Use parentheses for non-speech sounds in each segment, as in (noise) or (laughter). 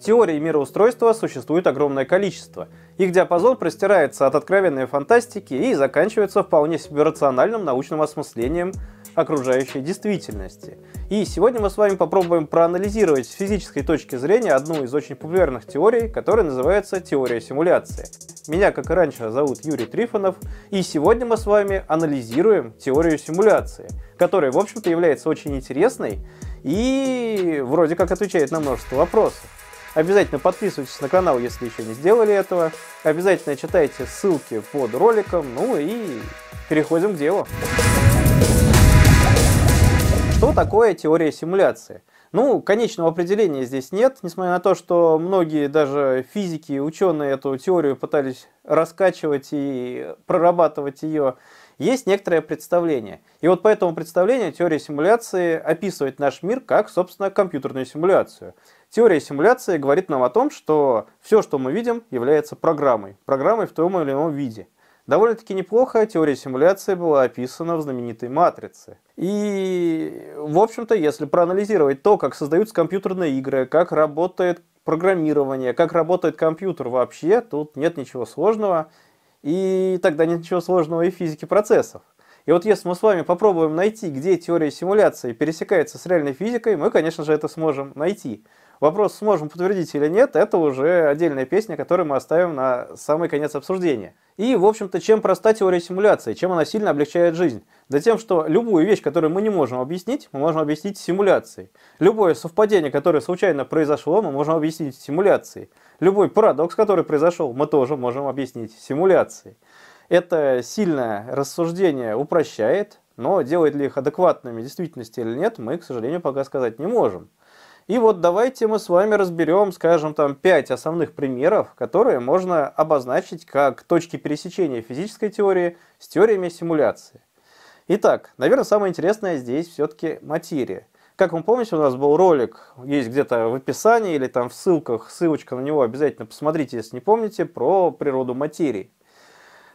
Теорий мироустройства существует огромное количество. Их диапазон простирается от откровенной фантастики и заканчивается вполне себе рациональным научным осмыслением окружающей действительности. И сегодня мы с вами попробуем проанализировать с физической точки зрения одну из очень популярных теорий, которая называется теория симуляции. Меня, как и раньше, зовут Юрий Трифонов, и сегодня мы с вами анализируем теорию симуляции, которая, в общем-то, является очень интересной и вроде как отвечает на множество вопросов. Обязательно подписывайтесь на канал, если еще не сделали этого. Обязательно читайте ссылки под роликом. Ну и переходим к делу. Что такое теория симуляции? Ну, конечного определения здесь нет, несмотря на то, что многие даже физики и ученые эту теорию пытались раскачивать и прорабатывать ее есть некоторое представление. И вот по этому представлению теория симуляции описывает наш мир как, собственно, компьютерную симуляцию. Теория симуляции говорит нам о том, что все, что мы видим, является программой. Программой в том или ином виде. Довольно-таки неплохо теория симуляции была описана в знаменитой «Матрице». И, в общем-то, если проанализировать то, как создаются компьютерные игры, как работает программирование, как работает компьютер вообще, тут нет ничего сложного и тогда нет ничего сложного и в физике процессов. И вот если мы с вами попробуем найти, где теория симуляции пересекается с реальной физикой, мы, конечно же, это сможем найти. Вопрос, сможем подтвердить или нет, это уже отдельная песня, которую мы оставим на самый конец обсуждения. И, в общем-то, чем проста теория симуляции, чем она сильно облегчает жизнь? Да тем, что любую вещь, которую мы не можем объяснить, мы можем объяснить симуляцией. Любое совпадение, которое случайно произошло, мы можем объяснить симуляцией. Любой парадокс, который произошел, мы тоже можем объяснить симуляцией. Это сильное рассуждение упрощает, но делает ли их адекватными действительности или нет, мы, к сожалению, пока сказать не можем. И вот давайте мы с вами разберем, скажем, там 5 основных примеров, которые можно обозначить как точки пересечения физической теории с теориями симуляции. Итак, наверное, самое интересное здесь все-таки материя. Как вы помните, у нас был ролик, есть где-то в описании или там в ссылках, ссылочка на него обязательно посмотрите, если не помните, про природу материи.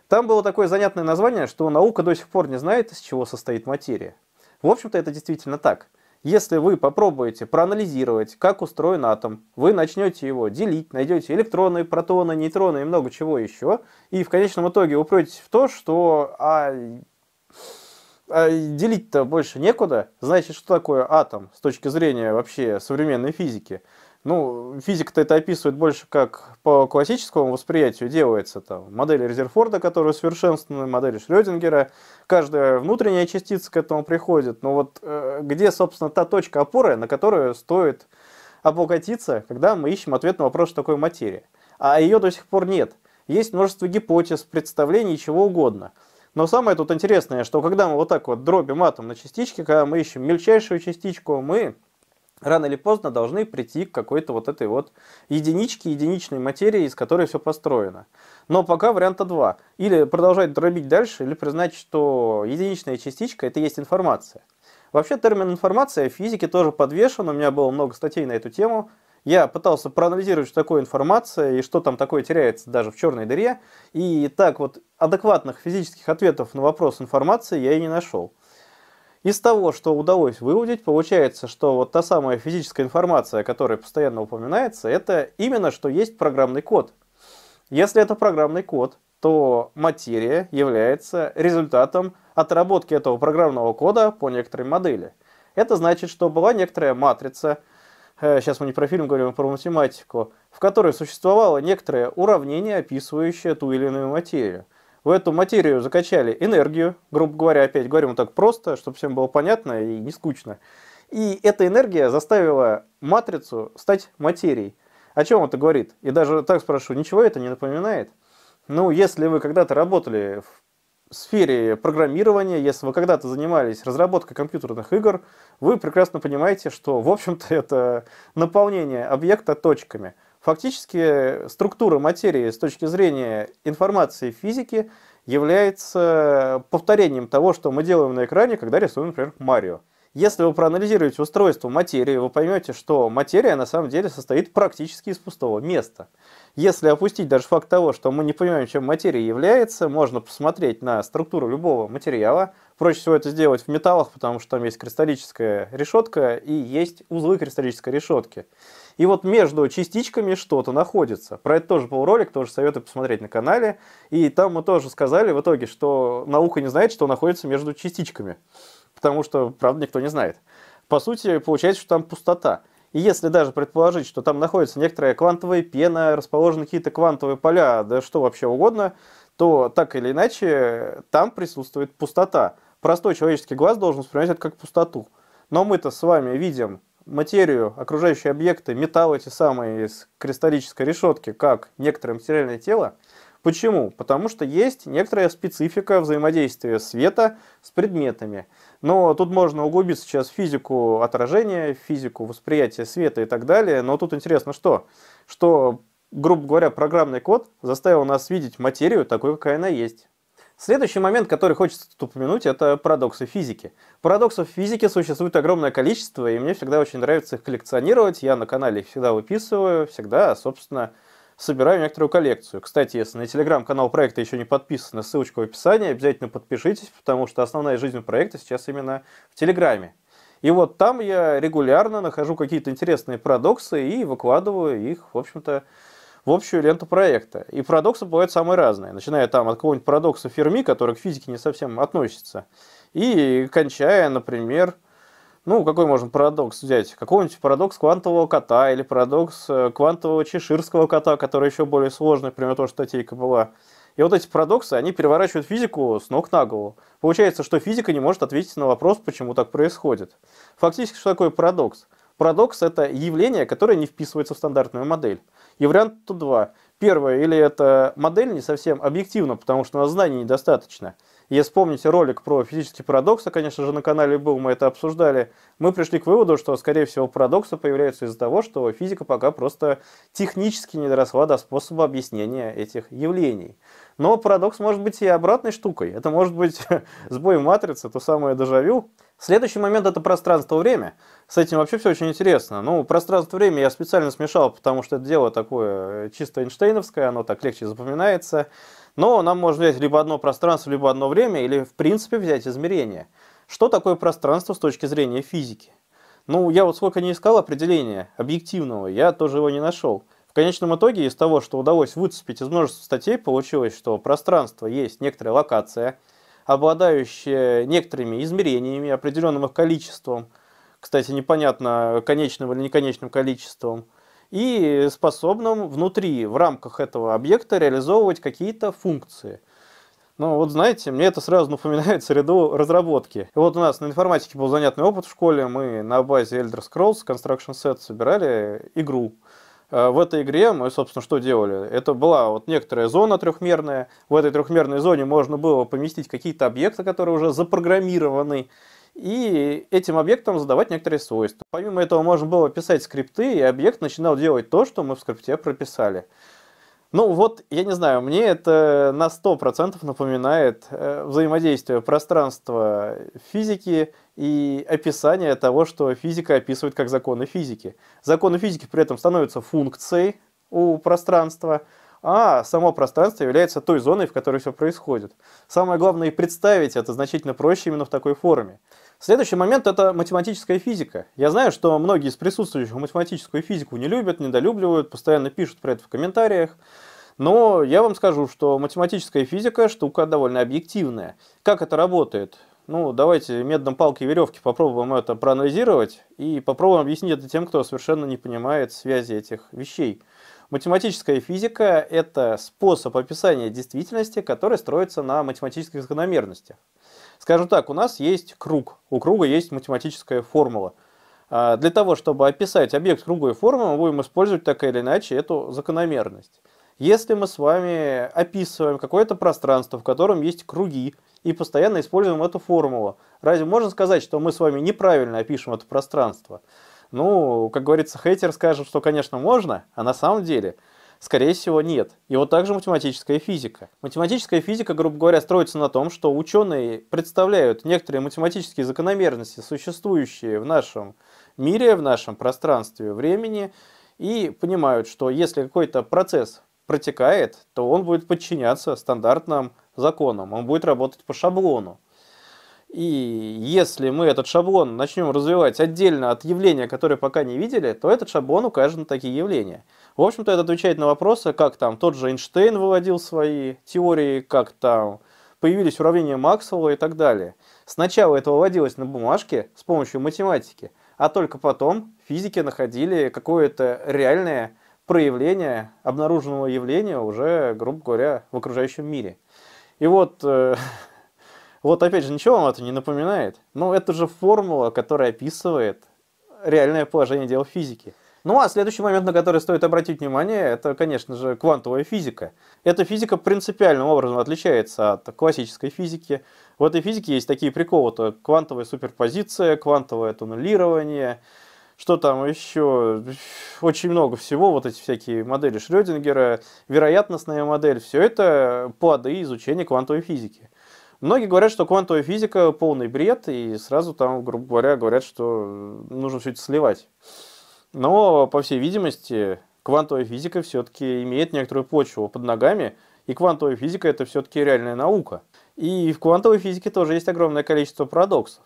Там было такое занятное название, что наука до сих пор не знает, из чего состоит материя. В общем-то, это действительно так. Если вы попробуете проанализировать, как устроен атом, вы начнете его делить, найдете электроны, протоны, нейтроны и много чего еще, и в конечном итоге упретесь в то, что а, а делить-то больше некуда, значит, что такое атом с точки зрения вообще современной физики – ну, физика-то это описывает больше как по классическому восприятию делается. Там, модель Резерфорда, которые усовершенствованы, модель Шрёдингера. Каждая внутренняя частица к этому приходит. Но вот э, где, собственно, та точка опоры, на которую стоит облокотиться, когда мы ищем ответ на вопрос, что такое материя? А ее до сих пор нет. Есть множество гипотез, представлений, чего угодно. Но самое тут интересное, что когда мы вот так вот дробим атом на частички, когда мы ищем мельчайшую частичку, мы рано или поздно должны прийти к какой-то вот этой вот единичке, единичной материи, из которой все построено. Но пока варианта два. Или продолжать дробить дальше, или признать, что единичная частичка – это есть информация. Вообще термин информация в физике тоже подвешен, у меня было много статей на эту тему. Я пытался проанализировать, что такое информация и что там такое теряется даже в черной дыре. И так вот адекватных физических ответов на вопрос информации я и не нашел. Из того, что удалось выудить, получается, что вот та самая физическая информация, которая постоянно упоминается, это именно что есть программный код. Если это программный код, то материя является результатом отработки этого программного кода по некоторой модели. Это значит, что была некоторая матрица, э, сейчас мы не про фильм говорим, а про математику, в которой существовало некоторое уравнение, описывающее ту или иную материю в эту материю закачали энергию, грубо говоря, опять говорим так просто, чтобы всем было понятно и не скучно. И эта энергия заставила матрицу стать материей. О чем это говорит? И даже так спрошу, ничего это не напоминает? Ну, если вы когда-то работали в сфере программирования, если вы когда-то занимались разработкой компьютерных игр, вы прекрасно понимаете, что, в общем-то, это наполнение объекта точками – Фактически структура материи с точки зрения информации физики является повторением того, что мы делаем на экране, когда рисуем, например, Марио. Если вы проанализируете устройство материи, вы поймете, что материя на самом деле состоит практически из пустого места. Если опустить даже факт того, что мы не понимаем, чем материя является, можно посмотреть на структуру любого материала. Проще всего это сделать в металлах, потому что там есть кристаллическая решетка и есть узлы кристаллической решетки. И вот между частичками что-то находится. Про это тоже был ролик, тоже советую посмотреть на канале. И там мы тоже сказали в итоге, что наука не знает, что находится между частичками потому что, правда, никто не знает. По сути, получается, что там пустота. И если даже предположить, что там находится некоторая квантовая пена, расположены какие-то квантовые поля, да что вообще угодно, то так или иначе там присутствует пустота. Простой человеческий глаз должен воспринимать это как пустоту. Но мы-то с вами видим материю, окружающие объекты, металл эти самые из кристаллической решетки, как некоторое материальное тело, Почему? Потому что есть некоторая специфика взаимодействия света с предметами. Но тут можно углубиться сейчас в физику отражения, в физику восприятия света и так далее. Но тут интересно что? Что, грубо говоря, программный код заставил нас видеть материю такой, какая она есть. Следующий момент, который хочется тут упомянуть, это парадоксы физики. Парадоксов физики существует огромное количество, и мне всегда очень нравится их коллекционировать. Я на канале их всегда выписываю, всегда, собственно, собираю некоторую коллекцию. Кстати, если на телеграм-канал проекта еще не подписаны, ссылочка в описании, обязательно подпишитесь, потому что основная жизнь проекта сейчас именно в телеграме. И вот там я регулярно нахожу какие-то интересные парадоксы и выкладываю их, в общем-то, в общую ленту проекта. И парадоксы бывают самые разные, начиная там от какого-нибудь парадокса Ферми, который к физике не совсем относится, и кончая, например, ну, какой можно парадокс взять? Какого-нибудь парадокс квантового кота или парадокс э, квантового чеширского кота, который еще более сложный, например, тоже статейка была. И вот эти парадоксы, они переворачивают физику с ног на голову. Получается, что физика не может ответить на вопрос, почему так происходит. Фактически, что такое парадокс? Парадокс – это явление, которое не вписывается в стандартную модель. И вариант тут два. Первое, или эта модель не совсем объективна, потому что у нас знаний недостаточно – если помните ролик про физические парадоксы, конечно же, на канале был, мы это обсуждали, мы пришли к выводу, что, скорее всего, парадоксы появляются из-за того, что физика пока просто технически не доросла до способа объяснения этих явлений. Но парадокс может быть и обратной штукой. Это может быть (laughs) сбой матрицы, то самое дежавю. Следующий момент – это пространство-время. С этим вообще все очень интересно. Ну, пространство-время я специально смешал, потому что это дело такое э, чисто эйнштейновское, оно так легче запоминается. Но нам можно взять либо одно пространство, либо одно время, или в принципе взять измерение. Что такое пространство с точки зрения физики? Ну, я вот сколько не искал определения объективного, я тоже его не нашел. В конечном итоге из того, что удалось выцепить из множества статей, получилось, что пространство есть некоторая локация, обладающая некоторыми измерениями, определенным их количеством, кстати, непонятно, конечным или неконечным количеством, и способным внутри, в рамках этого объекта, реализовывать какие-то функции. Ну, вот знаете, мне это сразу напоминает среду разработки. И вот у нас на информатике был занятный опыт в школе, мы на базе Elder Scrolls Construction Set собирали игру, Э, в этой игре мы, собственно, что делали? Это была вот некоторая зона трехмерная. В этой трехмерной зоне можно было поместить какие-то объекты, которые уже запрограммированы, и этим объектам задавать некоторые свойства. Помимо этого можно было писать скрипты, и объект начинал делать то, что мы в скрипте прописали. Ну вот, я не знаю, мне это на 100% напоминает э, взаимодействие пространства физики и описание того, что физика описывает как законы физики. Законы физики при этом становятся функцией у пространства, а само пространство является той зоной, в которой все происходит. Самое главное и представить это значительно проще именно в такой форме. Следующий момент – это математическая физика. Я знаю, что многие из присутствующих математическую физику не любят, недолюбливают, постоянно пишут про это в комментариях. Но я вам скажу, что математическая физика штука довольно объективная. Как это работает? Ну, давайте медным палки и веревки попробуем это проанализировать и попробуем объяснить это тем, кто совершенно не понимает связи этих вещей. Математическая физика – это способ описания действительности, который строится на математических закономерностях. Скажем так, у нас есть круг, у круга есть математическая формула. А, для того, чтобы описать объект круга и формы, мы будем использовать так или иначе эту закономерность. Если мы с вами описываем какое-то пространство, в котором есть круги, и постоянно используем эту формулу, разве можно сказать, что мы с вами неправильно опишем это пространство? Ну, как говорится, хейтер скажет, что, конечно, можно, а на самом деле Скорее всего, нет. И вот также математическая физика. Математическая физика, грубо говоря, строится на том, что ученые представляют некоторые математические закономерности, существующие в нашем мире, в нашем пространстве времени, и понимают, что если какой-то процесс протекает, то он будет подчиняться стандартным законам, он будет работать по шаблону. И если мы этот шаблон начнем развивать отдельно от явления, которые пока не видели, то этот шаблон укажет на такие явления. В общем-то, это отвечает на вопросы, как там тот же Эйнштейн выводил свои теории, как там появились уравнения Максвелла и так далее. Сначала это выводилось на бумажке с помощью математики, а только потом физики находили какое-то реальное проявления обнаруженного явления уже, грубо говоря, в окружающем мире. И вот, э, (laughs) вот опять же, ничего вам это не напоминает. Но это же формула, которая описывает реальное положение дел физики. Ну а следующий момент, на который стоит обратить внимание, это, конечно же, квантовая физика. Эта физика принципиальным образом отличается от классической физики. В этой физике есть такие приколы, то квантовая суперпозиция, квантовое туннелирование – что там еще, очень много всего, вот эти всякие модели Шрёдингера, вероятностная модель, все это плоды изучения квантовой физики. Многие говорят, что квантовая физика полный бред, и сразу там, грубо говоря, говорят, что нужно все это сливать. Но, по всей видимости, квантовая физика все-таки имеет некоторую почву под ногами, и квантовая физика это все-таки реальная наука. И в квантовой физике тоже есть огромное количество парадоксов.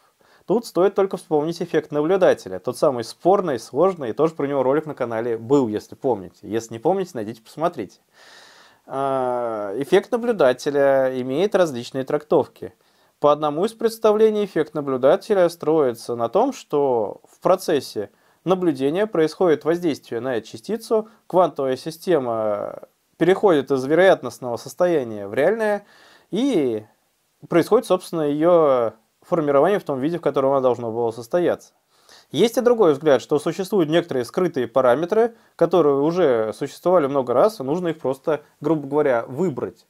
Тут стоит только вспомнить эффект наблюдателя, тот самый спорный, сложный, и тоже про него ролик на канале был, если помните. Если не помните, найдите, посмотрите. А, эффект наблюдателя имеет различные трактовки. По одному из представлений эффект наблюдателя строится на том, что в процессе наблюдения происходит воздействие на эту частицу, квантовая система переходит из вероятностного состояния в реальное, и происходит, собственно, ее формирования в том виде, в котором оно должно было состояться. Есть и другой взгляд, что существуют некоторые скрытые параметры, которые уже существовали много раз, и нужно их просто, грубо говоря, выбрать.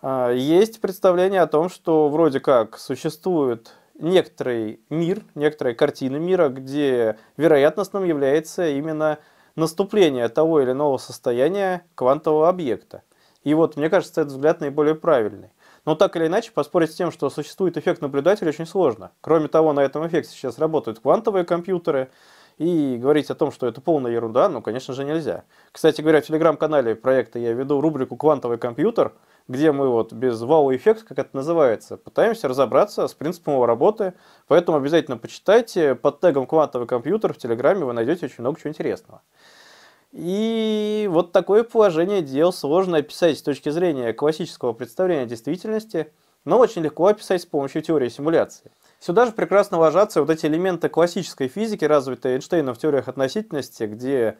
А, есть представление о том, что вроде как существует некоторый мир, некоторая картина мира, где вероятностным является именно наступление того или иного состояния квантового объекта. И вот, мне кажется, этот взгляд наиболее правильный. Но так или иначе, поспорить с тем, что существует эффект наблюдателя, очень сложно. Кроме того, на этом эффекте сейчас работают квантовые компьютеры, и говорить о том, что это полная ерунда, ну, конечно же, нельзя. Кстати говоря, в телеграм-канале проекта я веду рубрику «Квантовый компьютер», где мы вот без вау-эффекта, как это называется, пытаемся разобраться с принципом его работы. Поэтому обязательно почитайте. Под тегом «Квантовый компьютер» в Телеграме вы найдете очень много чего интересного. И вот такое положение дел сложно описать с точки зрения классического представления действительности, но очень легко описать с помощью теории симуляции. Сюда же прекрасно ложатся вот эти элементы классической физики, развитые Эйнштейном в теориях относительности, где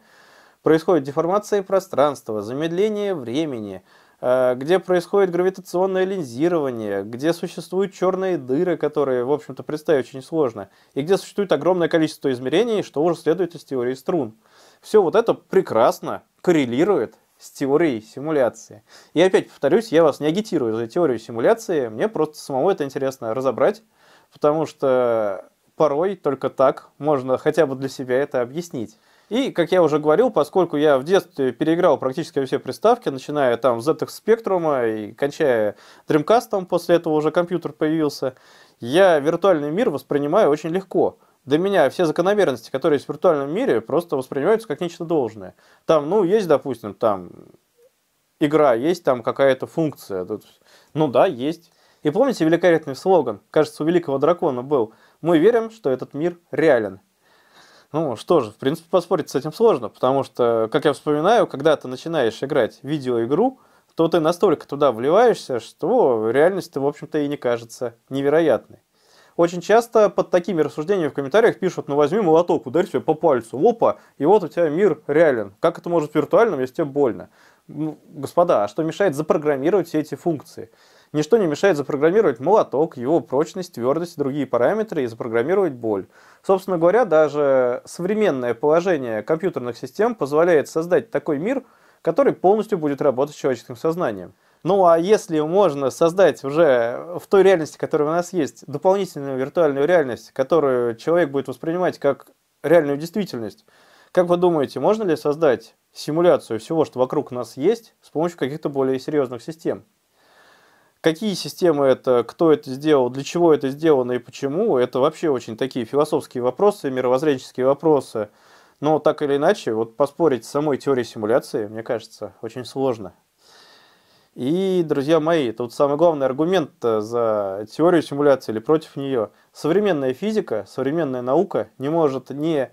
происходит деформация пространства, замедление времени, э, где происходит гравитационное линзирование, где существуют черные дыры, которые, в общем-то, представить очень сложно, и где существует огромное количество измерений, что уже следует из теории струн. Все вот это прекрасно коррелирует с теорией симуляции. И опять повторюсь, я вас не агитирую за теорию симуляции, мне просто самому это интересно разобрать, потому что порой только так можно хотя бы для себя это объяснить. И, как я уже говорил, поскольку я в детстве переиграл практически все приставки, начиная там с ZX Spectrum и кончая Dreamcast, после этого уже компьютер появился, я виртуальный мир воспринимаю очень легко – до меня все закономерности, которые есть в виртуальном мире, просто воспринимаются как нечто должное. Там, ну, есть, допустим, там игра, есть там какая-то функция. Тут, ну да, есть. И помните великолепный слоган, кажется, у великого дракона был, мы верим, что этот мир реален. Ну что же, в принципе, поспорить с этим сложно, потому что, как я вспоминаю, когда ты начинаешь играть в видеоигру, то ты настолько туда вливаешься, что реальность в общем-то, и не кажется невероятной. Очень часто под такими рассуждениями в комментариях пишут, ну возьми молоток, ударь себе по пальцу, опа, и вот у тебя мир реален. Как это может в виртуальном, если тебе больно? Ну, господа, а что мешает запрограммировать все эти функции? Ничто не мешает запрограммировать молоток, его прочность, твердость, другие параметры и запрограммировать боль. Собственно говоря, даже современное положение компьютерных систем позволяет создать такой мир, который полностью будет работать с человеческим сознанием. Ну а если можно создать уже в той реальности, которая у нас есть, дополнительную виртуальную реальность, которую человек будет воспринимать как реальную действительность, как вы думаете, можно ли создать симуляцию всего, что вокруг нас есть, с помощью каких-то более серьезных систем? Какие системы это, кто это сделал, для чего это сделано и почему, это вообще очень такие философские вопросы, мировоззренческие вопросы. Но так или иначе, вот поспорить с самой теорией симуляции, мне кажется, очень сложно. И, друзья мои, это вот самый главный аргумент э, за теорию симуляции или против нее. Современная физика, современная наука не может не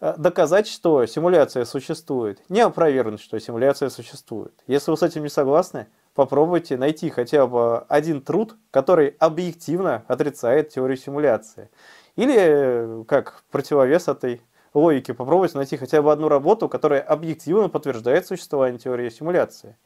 э, доказать, что симуляция существует, не опровергнуть, что симуляция существует. Если вы с этим не согласны, попробуйте найти хотя бы один труд, который объективно отрицает теорию симуляции. Или, э, как противовес этой логике, попробуйте найти хотя бы одну работу, которая объективно подтверждает существование теории симуляции.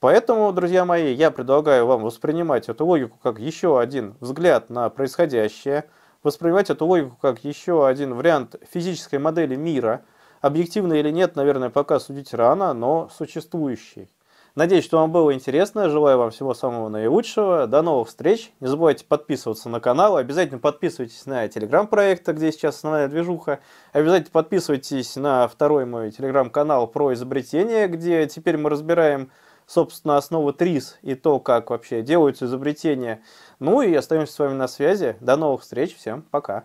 Поэтому, друзья мои, я предлагаю вам воспринимать эту логику как еще один взгляд на происходящее, воспринимать эту логику как еще один вариант физической модели мира, объективно или нет, наверное, пока судить рано, но существующий. Надеюсь, что вам было интересно, желаю вам всего самого наилучшего, до новых встреч, не забывайте подписываться на канал, обязательно подписывайтесь на телеграм-проект, где сейчас основная движуха, обязательно подписывайтесь на второй мой телеграм-канал про изобретение, где теперь мы разбираем собственно, основа ТРИС и то, как вообще делаются изобретения. Ну и остаемся с вами на связи. До новых встреч. Всем пока.